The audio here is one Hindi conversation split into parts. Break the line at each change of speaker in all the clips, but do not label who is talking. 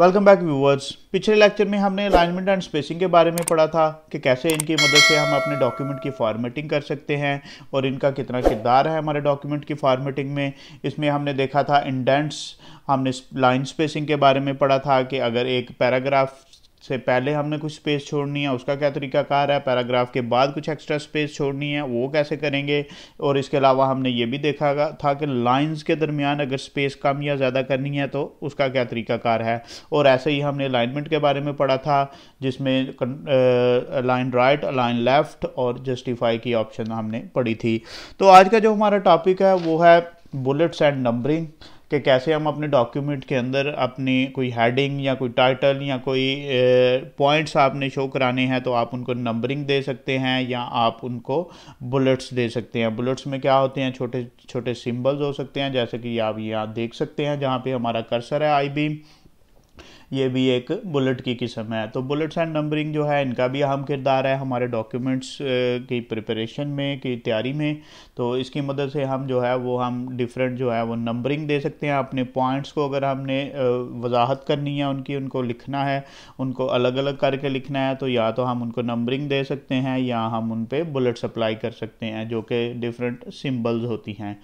वेलकम बैक व्यूवर्स पिछले लेक्चर में हमने अलाइनमेंट एंड स्पेसिंग के बारे में पढ़ा था कि कैसे इनकी मदद से हम अपने डॉक्यूमेंट की फॉर्मेटिंग कर सकते हैं और इनका कितना किरदार है हमारे डॉक्यूमेंट की फॉर्मेटिंग में इसमें हमने देखा था इंडेंट्स हमने लाइन स्पेसिंग के बारे में पढ़ा था कि अगर एक पैराग्राफ से पहले हमने कुछ स्पेस छोड़नी है उसका क्या तरीका कार है पैराग्राफ के बाद कुछ एक्स्ट्रा स्पेस छोड़नी है वो कैसे करेंगे और इसके अलावा हमने ये भी देखा था कि लाइंस के दरमियान अगर स्पेस कम या ज़्यादा करनी है तो उसका क्या तरीकाकार है और ऐसे ही हमने अलाइनमेंट के बारे में पढ़ा था जिसमें लाइन राइट अलाइन लेफ़्ट और जस्टिफाई की ऑप्शन हमने पढ़ी थी तो आज का जो हमारा टॉपिक है वो है बुलेट्स एंड नंबरिंग कि कैसे हम अपने डॉक्यूमेंट के अंदर अपनी कोई हेडिंग या कोई टाइटल या कोई पॉइंट्स आपने शो कराने हैं तो आप उनको नंबरिंग दे सकते हैं या आप उनको बुलेट्स दे सकते हैं बुलेट्स में क्या होते हैं छोटे छोटे सिंबल्स हो सकते हैं जैसे कि आप यहाँ देख सकते हैं जहाँ पे हमारा कर्सर है आई बीम ये भी एक बुलेट की किस्म है तो बुलेट्स एंड नंबरिंग जो है इनका भी अहम किरदार है हमारे डॉक्यूमेंट्स की प्रिपरेशन में की तैयारी में तो इसकी मदद से हम जो है वो हम डिफरेंट जो है वो नंबरिंग दे सकते हैं अपने पॉइंट्स को अगर हमने वजाहत करनी है उनकी उनको लिखना है उनको अलग अलग करके लिखना है तो या तो हम उनको नंबरिंग दे सकते हैं या हम उन पर बुलेट्स अप्लाई कर सकते हैं जो कि डिफरेंट सिम्बल्स होती हैं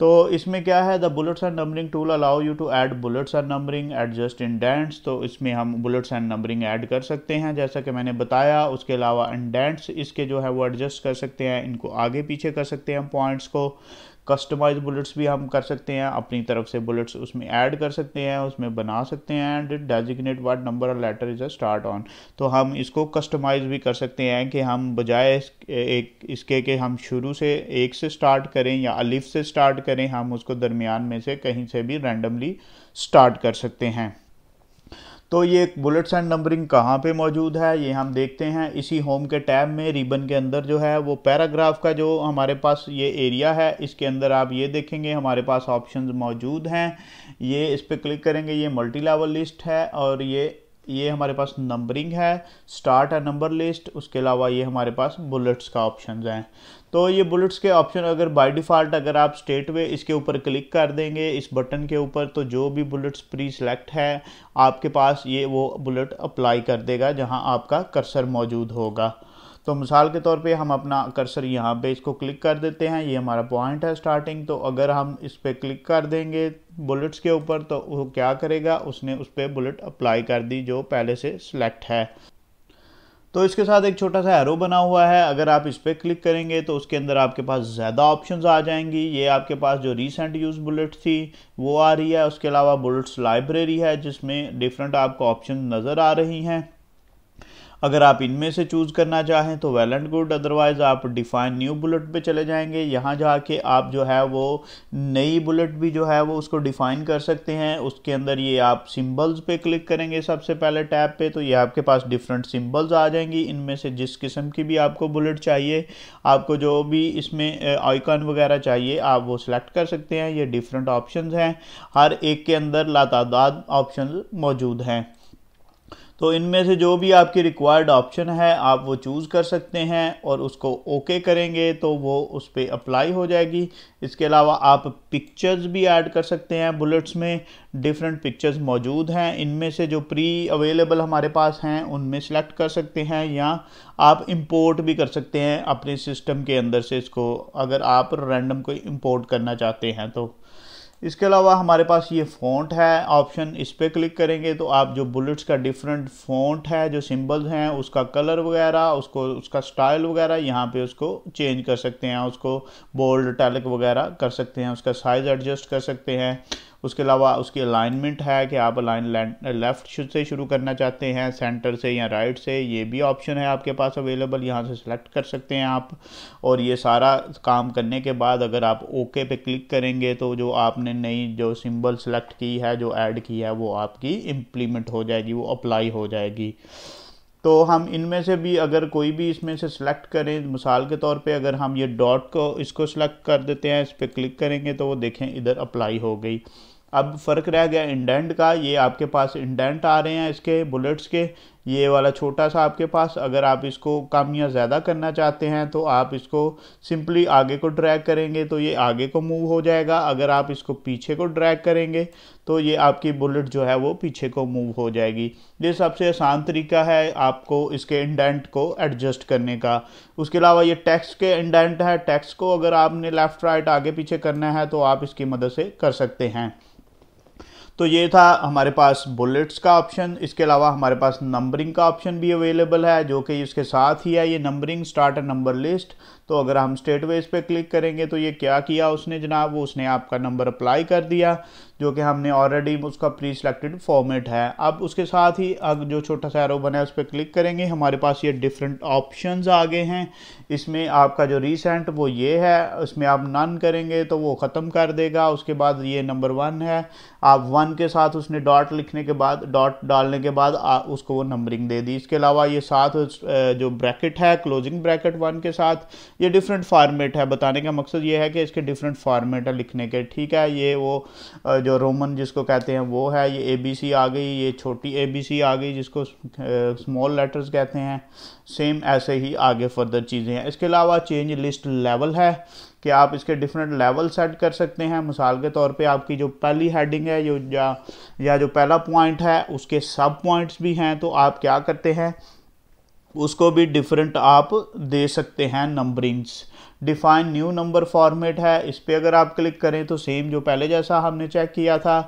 तो इसमें क्या है the bullets and numbering tool allow you to add bullets and numbering adjust indents तो इसमें हम बुलेट्स एंड नंबरिंग ऐड कर सकते हैं जैसा कि मैंने बताया उसके अलावा इंडेंट्स इसके जो है वो एडजस्ट कर सकते हैं इनको आगे पीछे कर सकते हैं पॉइंट्स को कस्टमाइज बुलेट्स भी हम कर सकते हैं अपनी तरफ से बुलेट्स उसमें ऐड कर सकते हैं उसमें बना सकते हैं एंड डेजिग्नेट वाट नंबर और letter is a start on तो हम इसको कस्टमाइज भी कर सकते हैं कि हम बजाय एक इसके कि हम शुरू से एक से स्टार्ट करें या अलिफ से स्टार्ट करें हम उसको दरमियान में से कहीं से भी रैंडमली स्टार्ट कर सकते हैं तो ये बुलेट्स एंड नंबरिंग कहाँ पे मौजूद है ये हम देखते हैं इसी होम के टैब में रिबन के अंदर जो है वो पैराग्राफ का जो हमारे पास ये एरिया है इसके अंदर आप ये देखेंगे हमारे पास ऑप्शन मौजूद हैं ये इस पर क्लिक करेंगे ये मल्टी लेवल लिस्ट है और ये ये हमारे पास नंबरिंग है स्टार्ट है नंबर लिस्ट उसके अलावा ये हमारे पास बुलेट्स का ऑप्शन हैं तो ये बुलेट्स के ऑप्शन अगर बाय डिफ़ॉल्ट अगर आप स्टेट वे इसके ऊपर क्लिक कर देंगे इस बटन के ऊपर तो जो भी बुलेट्स प्री सेलेक्ट है आपके पास ये वो बुलेट अप्लाई कर देगा जहां आपका कर्सर मौजूद होगा तो मिसाल के तौर पे हम अपना कर्सर यहाँ पे इसको क्लिक कर देते हैं ये हमारा पॉइंट है स्टार्टिंग तो अगर हम इस पर क्लिक कर देंगे बुलेट्स के ऊपर तो वो क्या करेगा उसने उस पर बुलेट अप्लाई कर दी जो पहले से सिलेक्ट है तो इसके साथ एक छोटा सा एरो बना हुआ है अगर आप इस पर क्लिक करेंगे तो उसके अंदर आपके पास ज़्यादा ऑप्शंस आ जाएंगी ये आपके पास जो रीसेंट यूज़ बुलेट थी वो आ रही है उसके अलावा बुलेट्स लाइब्रेरी है जिसमें डिफरेंट आपको ऑप्शन नज़र आ रही हैं अगर आप इनमें से चूज़ करना चाहें तो वेल एंड गुड अदरवाइज़ आप डिफ़ाइन न्यू बुलेट पे चले जाएंगे यहाँ जाके आप जो है वो नई बुलेट भी जो है वो उसको डिफ़ाइन कर सकते हैं उसके अंदर ये आप सिम्बल्स पे क्लिक करेंगे सबसे पहले टैब पे तो ये आपके पास डिफरेंट सिम्बल्स आ जाएंगी इनमें से जिस किस्म की भी आपको बुलेट चाहिए आपको जो भी इसमें आइकॉन वगैरह चाहिए आप वो सिलेक्ट कर सकते हैं ये डिफरेंट ऑप्शन हैं हर एक के अंदर लातादाद ऑप्शन मौजूद हैं तो इनमें से जो भी आपकी रिक्वायर्ड ऑप्शन है आप वो चूज़ कर सकते हैं और उसको ओके okay करेंगे तो वो उस पर अप्लाई हो जाएगी इसके अलावा आप पिक्चर्स भी ऐड कर सकते हैं बुलेट्स में डिफरेंट पिक्चर्स मौजूद हैं इनमें से जो प्री अवेलेबल हमारे पास हैं उनमें सेलेक्ट कर सकते हैं या आप इंपोर्ट भी कर सकते हैं अपने सिस्टम के अंदर से इसको अगर आप रैंडम कोई इम्पोर्ट करना चाहते हैं तो इसके अलावा हमारे पास ये फ़ॉन्ट है ऑप्शन इस पर क्लिक करेंगे तो आप जो बुलेट्स का डिफरेंट फ़ॉन्ट है जो सिंबल्स हैं उसका कलर वगैरह उसको उसका स्टाइल वगैरह यहाँ पे उसको चेंज कर सकते हैं उसको बोल्ड टैलिक वगैरह कर सकते हैं उसका साइज़ एडजस्ट कर सकते हैं उसके अलावा उसकी अलाइनमेंट है कि आप अलाइन लेफ़्ट से शुरू करना चाहते हैं सेंटर से या राइट से ये भी ऑप्शन है आपके पास अवेलेबल यहाँ से सिलेक्ट कर सकते हैं आप और ये सारा काम करने के बाद अगर आप ओके पे क्लिक करेंगे तो जो आपने नई जो सिंबल सेलेक्ट की है जो ऐड की है वो आपकी इम्प्लीमेंट हो जाएगी वो अप्लाई हो जाएगी तो हम इनमें से भी अगर कोई भी इसमें से सिलेक्ट करें मिसाल के तौर पे अगर हम ये डॉट को इसको सिलेक्ट कर देते हैं इस पर क्लिक करेंगे तो वो देखें इधर अप्लाई हो गई अब फ़र्क रह गया इंडेंट का ये आपके पास इंडेंट आ रहे हैं इसके बुलेट्स के ये वाला छोटा सा आपके पास अगर आप इसको कम या ज़्यादा करना चाहते हैं तो आप इसको सिंपली आगे को ड्रैग करेंगे तो ये आगे को मूव हो जाएगा अगर आप इसको पीछे को ड्रैग करेंगे तो ये आपकी बुलेट जो है वो पीछे को मूव हो जाएगी ये सबसे आसान तरीका है आपको इसके इंडेंट को एडजस्ट करने का उसके अलावा ये टैक्स के इंडेंट है टैक्स को अगर आपने लेफ़्ट राइट आगे पीछे करना है तो आप इसकी मदद से कर सकते हैं तो ये था हमारे पास बुलेट्स का ऑप्शन इसके अलावा हमारे पास नंबरिंग का ऑप्शन भी अवेलेबल है जो कि इसके साथ ही है ये नंबरिंग स्टार्ट नंबर लिस्ट तो अगर हम स्टेट वेज पे क्लिक करेंगे तो ये क्या किया उसने जनाब वो उसने आपका नंबर अप्लाई कर दिया जो कि हमने ऑलरेडी उसका प्री सिलेक्टेड फॉर्मेट है अब उसके साथ ही अब जो छोटा सा एरो बना है उस पर क्लिक करेंगे हमारे पास ये डिफरेंट ऑप्शंस आ गए हैं इसमें आपका जो रिसेंट वो ये है इसमें आप नन करेंगे तो वो ख़त्म कर देगा उसके बाद ये नंबर वन है आप वन के साथ उसने डॉट लिखने के बाद डॉट डालने के बाद आ, उसको वो नंबरिंग दे दी इसके अलावा ये साथ जो ब्रैकेट है क्लोजिंग ब्रैकेट वन के साथ ये डिफरेंट फार्मेट है बताने का मकसद ये है कि इसके डिफरेंट फार्मेट है लिखने के ठीक है ये वो जो रोमन जिसको कहते हैं वो है ये ए बी सी आ गई ये छोटी ए बी सी आ गई जिसको स्मॉल लेटर्स कहते हैं सेम ऐसे ही आगे फर्दर चीज़ें हैं इसके अलावा चेंज लिस्ट लेवल है कि आप इसके डिफरेंट लेवल सेट कर सकते हैं मिसाल के तौर पे आपकी जो पहली हेडिंग है जो या, या जो पहला पॉइंट है उसके सब पॉइंट्स भी हैं तो आप क्या करते हैं उसको भी डिफरेंट आप दे सकते हैं numberings define new number format है इस पर अगर आप क्लिक करें तो सेम जो पहले जैसा हमने चेक किया था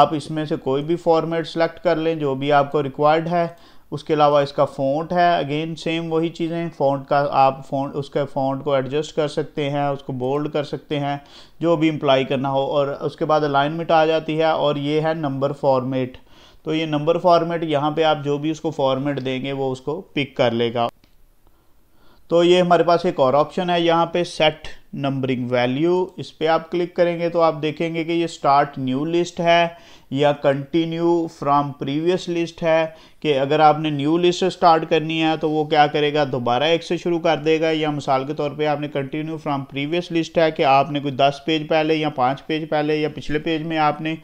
आप इसमें से कोई भी फॉर्मेट सेलेक्ट कर लें जो भी आपको रिक्वायर्ड है उसके अलावा इसका फ़ॉन्ट है अगेन सेम वही चीज़ें फ़ॉन्ट का आप फ़ॉन्ट उसके फ़ॉन्ट को एडजस्ट कर सकते हैं उसको बोल्ड कर सकते हैं जो भी इम्प्लाई करना हो और उसके बाद अलाइनमेंट आ जाती है और ये है नंबर फॉर्मेट तो ये नंबर फॉर्मेट यहाँ पे आप जो भी उसको फॉर्मेट देंगे वो उसको पिक कर लेगा तो ये हमारे पास एक और ऑप्शन है यहाँ पे सेट नंबरिंग वैल्यू इस पर आप क्लिक करेंगे तो आप देखेंगे कि ये स्टार्ट न्यू लिस्ट है या कंटिन्यू फ्रॉम प्रीवियस लिस्ट है कि अगर आपने न्यू लिस्ट स्टार्ट करनी है तो वो क्या करेगा दोबारा एक से शुरू कर देगा या मिसाल के तौर पे आपने कंटिन्यू फ्रॉम प्रीवियस लिस्ट है कि आपने कोई दस पेज पहले या पाँच पेज पहले या पिछले पेज में आपने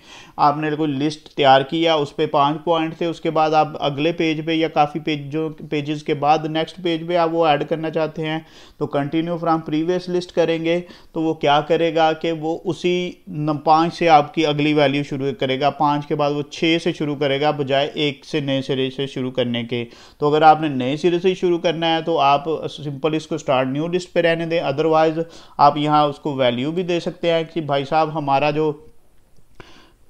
आपने कोई लिस्ट तैयार किया उस पर पाँच पॉइंट थे उसके बाद आप अगले पेज पर या काफ़ी पेजों पेजेस के बाद नेक्स्ट पेज पर आप वो ऐड करना चाहते हैं तो कंटिन्यू फ्राम प्रीवियस लिस्ट करेंगे तो वो क्या करेगा कि वो उसी पाँच से आपकी अगली वैल्यू शुरू करेगा पाँच के बाद वो छः से शुरू करेगा बजाय एक से नए सिरे से शुरू करने के तो अगर आपने नए सिरे से शुरू करना है तो आप सिंपल इसको स्टार्ट न्यू लिस्ट पे रहने दें अदरवाइज़ आप यहाँ उसको वैल्यू भी दे सकते हैं कि भाई साहब हमारा जो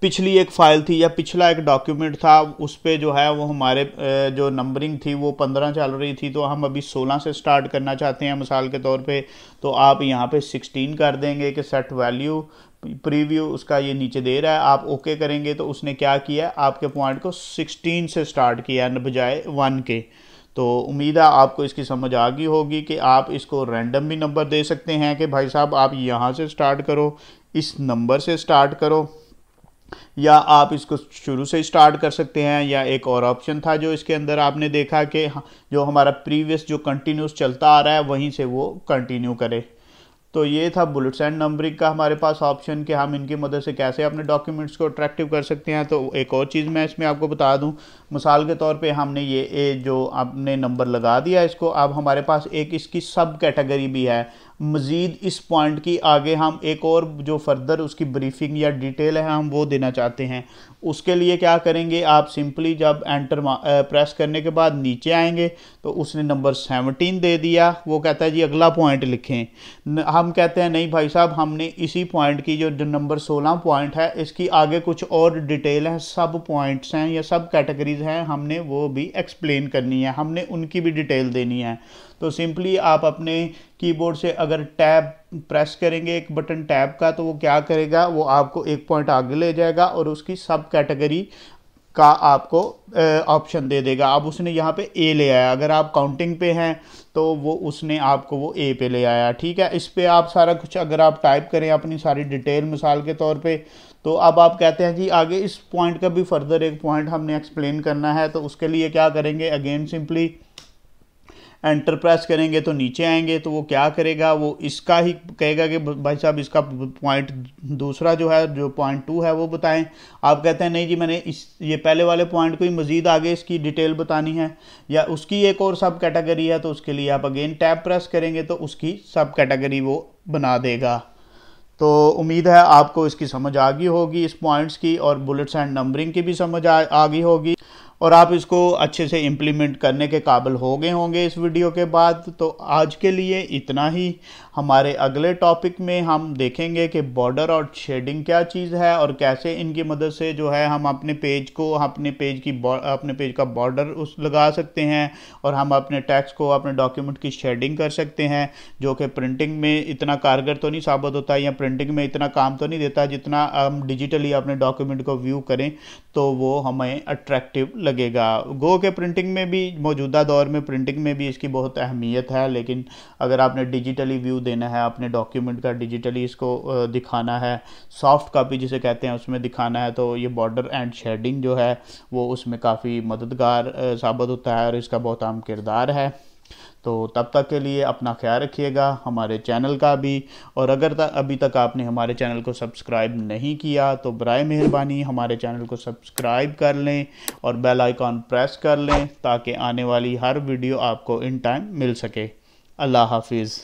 पिछली एक फ़ाइल थी या पिछला एक डॉक्यूमेंट था उस पर जो है वो हमारे जो नंबरिंग थी वो पंद्रह चल रही थी तो हम अभी सोलह से स्टार्ट करना चाहते हैं मिसाल के तौर पे तो आप यहाँ पे सिक्सटीन कर देंगे कि सेट वैल्यू प्रीव्यू उसका ये नीचे दे रहा है आप ओके okay करेंगे तो उसने क्या किया आपके पॉइंट को 16 से स्टार्ट किया बजाय वन के तो उम्मीद है आपको इसकी समझ आ गई होगी कि आप इसको रैंडम भी नंबर दे सकते हैं कि भाई साहब आप यहाँ से स्टार्ट करो इस नंबर से स्टार्ट करो या आप इसको शुरू से स्टार्ट कर सकते हैं या एक और ऑप्शन था जो इसके अंदर आपने देखा कि जो हमारा प्रीवियस जो कंटिन्यूस चलता आ रहा है वहीं से वो कंटिन्यू करे तो ये था बुलेट्स एंड नंबरिंग का हमारे पास ऑप्शन कि हम इनकी मदद से कैसे अपने डॉक्यूमेंट्स को अट्रैक्टिव कर सकते हैं तो एक और चीज़ मैं इसमें आपको बता दूं मिसाल के तौर पे हमने ये ए जो आपने नंबर लगा दिया इसको अब हमारे पास एक इसकी सब कैटेगरी भी है मज़ीद इस पॉइंट की आगे हम एक और जो फर्दर उसकी ब्रीफिंग या डिटेल है हम वो देना चाहते हैं उसके लिए क्या करेंगे आप सिंपली जब एंटर प्रेस करने के बाद नीचे आएंगे तो उसने नंबर सेवनटीन दे दिया वो कहता है जी अगला पॉइंट लिखें हम कहते हैं नहीं भाई साहब हमने इसी पॉइंट की जो नंबर सोलह पॉइंट है इसकी आगे कुछ और डिटेल है सब पॉइंट्स हैं या सब कैटेगरीज हैं हमने वो भी एक्सप्लेन करनी है हमने उनकी भी डिटेल देनी है तो सिंपली आप अपने कीबोर्ड से अगर टैब प्रेस करेंगे एक बटन टैब का तो वो क्या करेगा वो आपको एक पॉइंट आगे ले जाएगा और उसकी सब कैटेगरी का आपको ऑप्शन दे देगा अब उसने यहाँ पे ए ले आया अगर आप काउंटिंग पे हैं तो वो उसने आपको वो ए पे ले आया ठीक है इस पर आप सारा कुछ अगर आप टाइप करें अपनी सारी डिटेल मिसाल के तौर पे तो अब आप कहते हैं जी आगे इस पॉइंट का भी फर्दर एक पॉइंट हमने एक्सप्लेन करना है तो उसके लिए क्या करेंगे अगेन सिंपली एंटर प्रेस करेंगे तो नीचे आएंगे तो वो क्या करेगा वो इसका ही कहेगा कि भाई साहब इसका पॉइंट दूसरा जो है जो पॉइंट टू है वो बताएं आप कहते हैं नहीं जी मैंने इस ये पहले वाले पॉइंट को ही मज़ीद आगे इसकी डिटेल बतानी है या उसकी एक और सब कैटेगरी है तो उसके लिए आप अगेन टैब प्रेस करेंगे तो उसकी सब कैटेगरी वो बना देगा तो उम्मीद है आपको इसकी समझ आ गई होगी इस पॉइंट्स की और बुलेट्स एंड नंबरिंग की भी समझ आ गई होगी और आप इसको अच्छे से इम्प्लीमेंट करने के काबिल हो गए होंगे इस वीडियो के बाद तो आज के लिए इतना ही हमारे अगले टॉपिक में हम देखेंगे कि बॉर्डर और शेडिंग क्या चीज़ है और कैसे इनकी मदद से जो है हम अपने पेज को अपने पेज की अपने पेज का बॉर्डर उस लगा सकते हैं और हम अपने टैक्स को अपने डॉक्यूमेंट की शेडिंग कर सकते हैं जो कि प्रिंटिंग में इतना कारगर तो नहीं साबित होता या प्रिंटिंग में इतना काम तो नहीं देता जितना हम डिजिटली अपने डॉक्यूमेंट को व्यू करें तो वो हमें अट्रैक्टिव लगेगा गो के प्रिंटिंग में भी मौजूदा दौर में प्रिंटिंग में भी इसकी बहुत अहमियत है लेकिन अगर आपने डिजिटली व्यू देना है अपने डॉक्यूमेंट का डिजिटली इसको दिखाना है सॉफ्ट कापी जिसे कहते हैं उसमें दिखाना है तो ये बॉर्डर एंड शेडिंग जो है वो उसमें काफ़ी मददगार साबित होता है और इसका बहुत आम किरदार है तो तब तक के लिए अपना ख्याल रखिएगा हमारे चैनल का भी और अगर तक अभी तक आपने हमारे चैनल को सब्सक्राइब नहीं किया तो बर मेहरबानी हमारे चैनल को सब्सक्राइब कर लें और बेल आइकॉन प्रेस कर लें ताकि आने वाली हर वीडियो आपको इन टाइम मिल सके अल्लाह हाफिज़